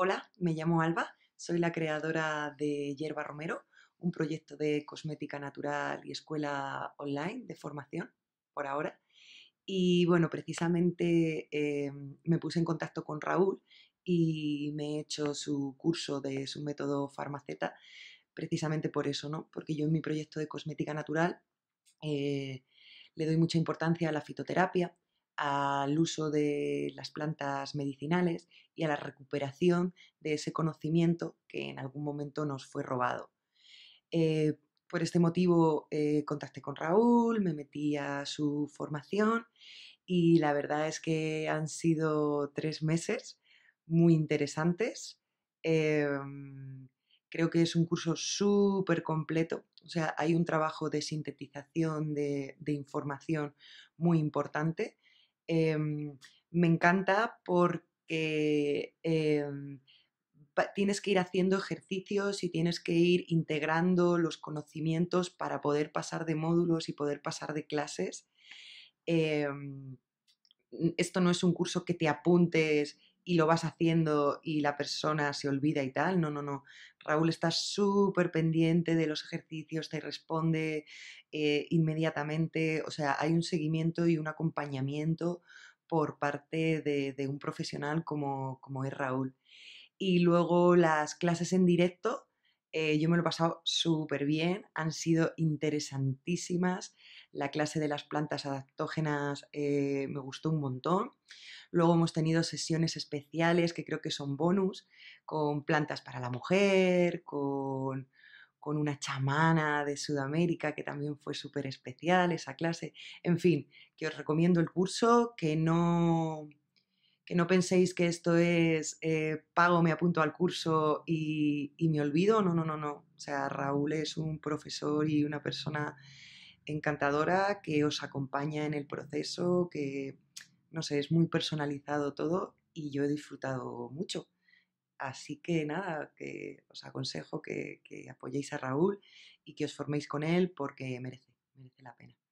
Hola, me llamo Alba, soy la creadora de Hierba Romero, un proyecto de cosmética natural y escuela online de formación por ahora. Y bueno, precisamente eh, me puse en contacto con Raúl y me he hecho su curso de su método farmaceta, precisamente por eso, ¿no? Porque yo en mi proyecto de cosmética natural eh, le doy mucha importancia a la fitoterapia, al uso de las plantas medicinales y a la recuperación de ese conocimiento que en algún momento nos fue robado. Eh, por este motivo eh, contacté con Raúl, me metí a su formación y la verdad es que han sido tres meses muy interesantes. Em, creo que es un curso súper completo, o sea, hay un trabajo de sintetización de información muy importante Em, me encanta porque em, tienes que ir haciendo ejercicios y tienes que ir integrando los conocimientos para poder pasar de módulos y poder pasar de clases. Em, esto no es un curso que te apuntes y lo vas haciendo y la persona se olvida y tal. No, no, no. Raúl está súper pendiente de los ejercicios, te responde eh, inmediatamente. O sea, hay un seguimiento y un acompañamiento por parte de, un profesional como, como es Raúl. Y luego las clases en directo, eh, yo me lo he pasado súper bien, han sido interesantísimas. La clase de las plantas adaptógenas eh, me gustó un montón. Luego hemos tenido sesiones especiales que creo que son bonus, con plantas para la mujer, con, con una chamana de Sudamérica que también fue súper especial esa clase. En fin, que os recomiendo el curso, que no, que no penséis que esto es eh, pago, me apunto al curso y, me olvido. No, no, no, no. O sea, Raúl es un profesor y una persona encantadora que os acompaña en el proceso, que, no sé, es muy personalizado todo y yo he disfrutado mucho. Así que nada, que os aconsejo que, que apoyéis a Raúl y que os forméis con él porque merece, merece la pena.